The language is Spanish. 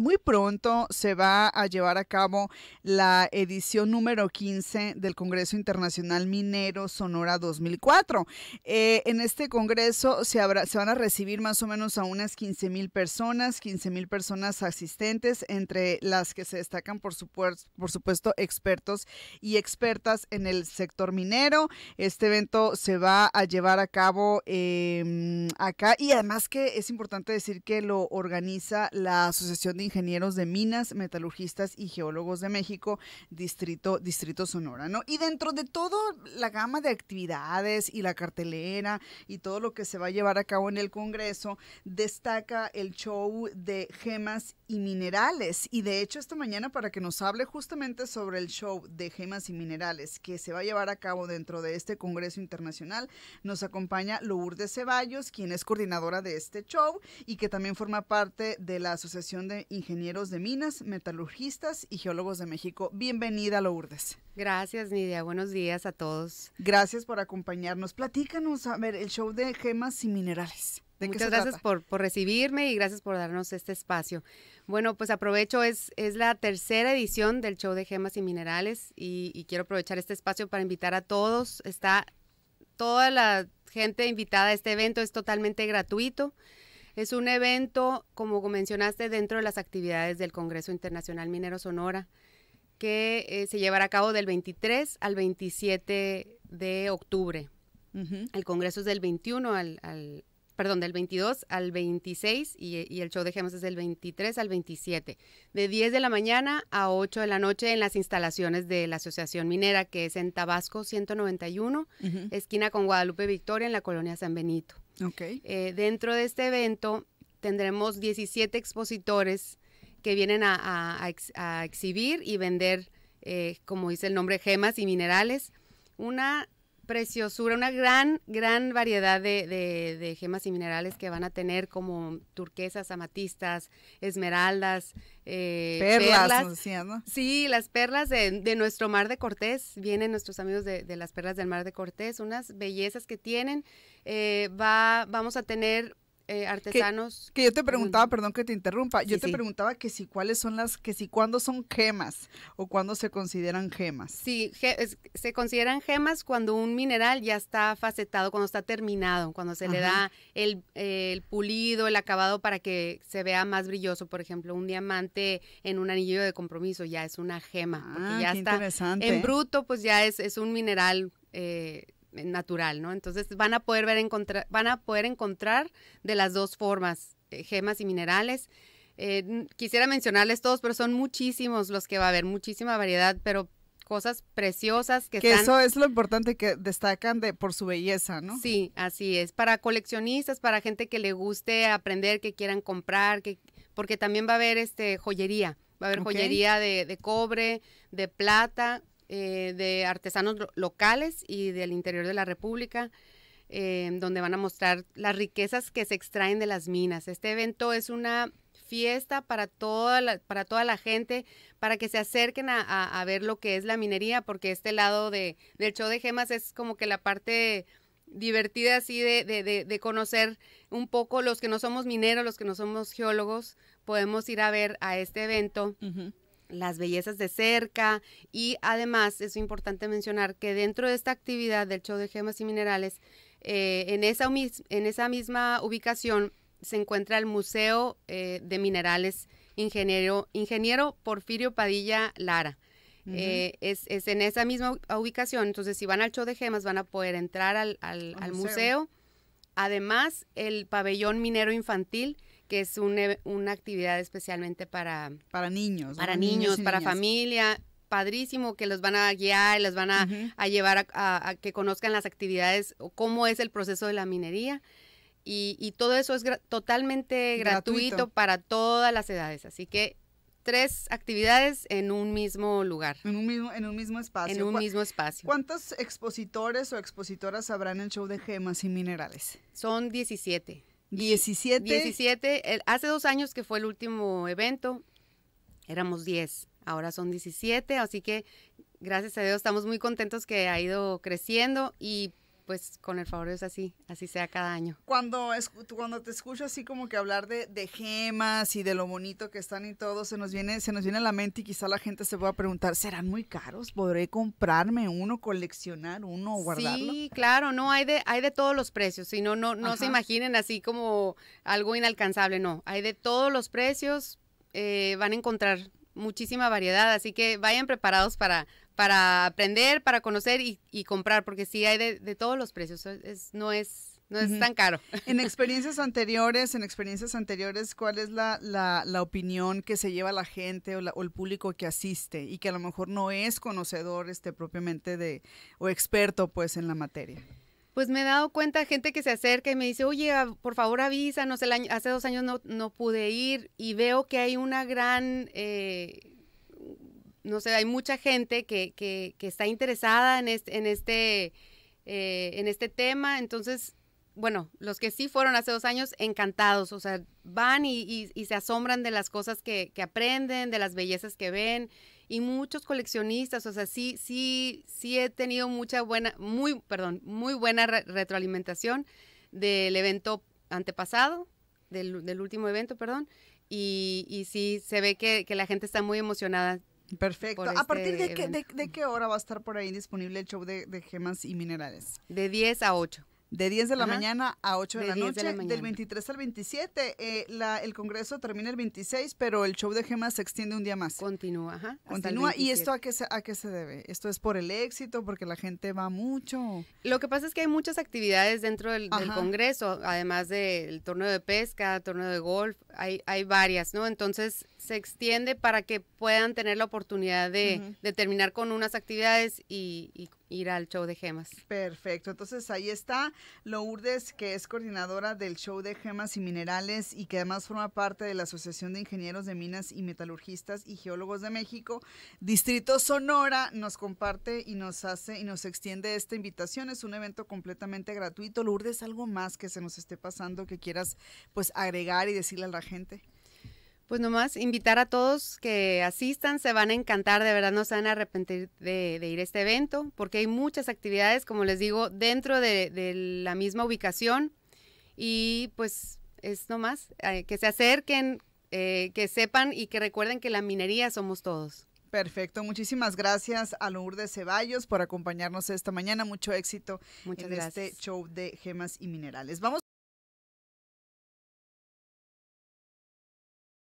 Muy pronto se va a llevar a cabo la edición número 15 del Congreso Internacional Minero Sonora 2004. Eh, en este Congreso se, van a recibir más o menos a unas 15 mil personas, 15 mil personas asistentes, entre las que se destacan, por, supuesto, expertos y expertas en el sector minero. Este evento se va a llevar a cabo em, acá y además que es importante decir que lo organiza la Asociación de Ingenieros de Minas, Metalurgistas y Geólogos de México, Distrito, Distrito Sonora, ¿no? Y dentro de toda la gama de actividades y la cartelera y todo lo que se va a llevar a cabo en el Congreso, destaca el show de gemas y minerales. Y de hecho, esta mañana, para que nos hable justamente sobre el show de gemas y minerales que se va a llevar a cabo dentro de este Congreso Internacional, nos acompaña Lourdes Ceballos, quien es coordinadora de este show y que también forma parte de la Asociación Ingenieros de Minas, Metalurgistas y Geólogos de México. Bienvenida, Lourdes. Gracias, Nidia. Buenos días a todos. Gracias por acompañarnos. Platícanos, a ver, el show de gemas y minerales. Muchas gracias por, recibirme y gracias por darnos este espacio. Bueno, pues aprovecho, es, la tercera edición del show de gemas y minerales y, y quiero aprovechar este espacio para invitar a todos. Está toda la gente invitada a este evento, es totalmente gratuito. Es un evento, como mencionaste, dentro de las actividades del Congreso Internacional Minero Sonora, que eh, se llevará a cabo del 23 al 27 de octubre. El Congreso es del 21 al, perdón, del 22 al 26 y, el show de gemas es del 23 al 27, de 10 de la mañana a 8 de la noche en las instalaciones de la Asociación Minera, que es en Tabasco 191, esquina con Guadalupe Victoria, en la colonia San Benito. Eh, dentro de este evento tendremos 17 expositores que vienen a, exhibir y vender, eh, como dice el nombre, gemas y minerales. Una preciosura, una gran, gran variedad de, gemas y minerales que van a tener como turquesas, amatistas, esmeraldas, eh, perlas. Sí, las perlas de, nuestro mar de Cortés, vienen nuestros amigos de, las perlas del mar de Cortés, unas bellezas que tienen. Eh, va, vamos a tener eh, artesanos. Que, yo te preguntaba, perdón que te interrumpa, yo te preguntaba que si cuáles son las, que si cuándo son gemas o cuándo se consideran gemas. Sí, se consideran gemas cuando un mineral ya está facetado, cuando está terminado, cuando se le da el, pulido, el acabado para que se vea más brilloso. Por ejemplo, un diamante en un anillo de compromiso ya es una gema, ah, ya está en bruto, pues ya es, es un mineral. Eh, eh, natural, ¿no? Entonces van a poder ver encontrar, van a poder encontrar de las dos formas, eh, gemas y minerales. Eh, quisiera mencionarles todos, pero son muchísimos los que va a haber, muchísima variedad, pero cosas preciosas que, que eso es lo importante que destacan de por su belleza, ¿no? Sí, así es. Para coleccionistas, para gente que le guste aprender, que quieran comprar, que porque también va a haber este joyería, va a haber joyería de, de, cobre, de plata, eh, de artesanos locales y del interior de la República, eh, donde van a mostrar las riquezas que se extraen de las minas. Este evento es una fiesta para toda la, para toda la gente, para que se acerquen a, ver lo que es la minería, porque este lado de, del show de gemas es como que la parte divertida así de, conocer un poco los que no somos mineros, los que no somos geólogos, podemos ir a ver a este evento las bellezas de cerca y además es importante mencionar que dentro de esta actividad del show de gemas y minerales, eh, en, esa, en esa misma ubicación se encuentra el Museo eh, de Minerales Ingeniero, Ingeniero Porfirio Padilla Lara. Eh, es, en esa misma ubicación, entonces si van al show de gemas van a poder entrar al, museo. Además, el pabellón minero infantil, que es una, una actividad especialmente para... Para niños. Para niños, para familia, padrísimo que los van a guiar, los van a, llevar a, que conozcan las actividades, o cómo es el proceso de la minería. Y, todo eso es totalmente gratuito. para todas las edades. Así que tres actividades en un mismo lugar. En un mismo, en un mismo espacio. En un mismo espacio. ¿Cuántos expositores o expositoras habrá en el show de gemas y minerales? Son 17. 17. 17. hace dos años que fue el último evento, éramos 10, ahora son 17, así que gracias a Dios estamos muy contentos que ha ido creciendo y pues con el favor es así, así sea cada año. Cuando, cuando te escucho así como que hablar de, gemas y de lo bonito que están y todo, se nos viene, se nos viene a la mente y quizá la gente se va a preguntar, ¿serán muy caros? ¿Podré comprarme uno, coleccionar uno o guardarlo? Sí, claro, no, hay de, hay de todos los precios, si no, no, se imaginen así como algo inalcanzable, no, hay de todos los precios, eh, van a encontrar muchísima variedad, así que vayan preparados para, para aprender, para conocer y, comprar, porque sí hay de, todos los precios, no es no es tan caro. En experiencias anteriores, en experiencias anteriores, ¿cuál es la, la, opinión que se lleva la gente o, o, el público que asiste y que a lo mejor no es conocedor este, propiamente de o experto pues en la materia? pues me he dado cuenta gente que se acerca y me dice, oye, por favor avísanos, hace dos años no, pude ir y veo que hay una gran, eh, no sé, hay mucha gente que, que, está interesada en este, en este, eh, en este tema, entonces bueno, los que sí fueron hace dos años, encantados, o sea, van y, se asombran de las cosas que, que, aprenden, de las bellezas que ven, y muchos coleccionistas, o sea, sí, sí, sí he tenido mucha buena, muy, perdón, muy buena retroalimentación del evento antepasado, del, último evento, perdón, y, y sí se ve que, la gente está muy emocionada. Perfecto. ¿A partir este de qué, de, qué, hora va a estar por ahí disponible el show de, de gemas y minerales? De 10 a 8. De 10 de la mañana a 8 de, la noche, del 23 al 27. Eh, el Congreso termina el 26, pero el show de Gemas se extiende un día más. Continúa, Ajá, Continúa. ¿Y esto a qué, se, a qué se debe? ¿Esto es por el éxito? ¿Porque la gente va mucho? Lo que pasa es que hay muchas actividades dentro del, Congreso, además del torneo de pesca, torneo de golf, hay, hay varias, ¿no? Entonces se extiende para que puedan tener la oportunidad de, terminar con unas actividades y, y ir al show de gemas. Perfecto, entonces ahí está Lourdes, que es coordinadora del show de gemas y minerales y que además forma parte de la Asociación de Ingenieros de Minas y Metalurgistas y Geólogos de México, Distrito Sonora, nos comparte y nos hace y nos extiende esta invitación. Es un evento completamente gratuito. Lourdes, ¿algo más que se nos esté pasando que quieras pues agregar y decirle a la gente? Pues nomás invitar a todos que asistan, se van a encantar, de verdad no se van a arrepentir de, ir a este evento, porque hay muchas actividades, como les digo, dentro de, la misma ubicación y pues es nomás eh, que se acerquen, eh, que sepan y que recuerden que la minería somos todos. Perfecto, muchísimas gracias a Lourdes Ceballos por acompañarnos esta mañana. Mucho éxito en este show de gemas y minerales. Vamos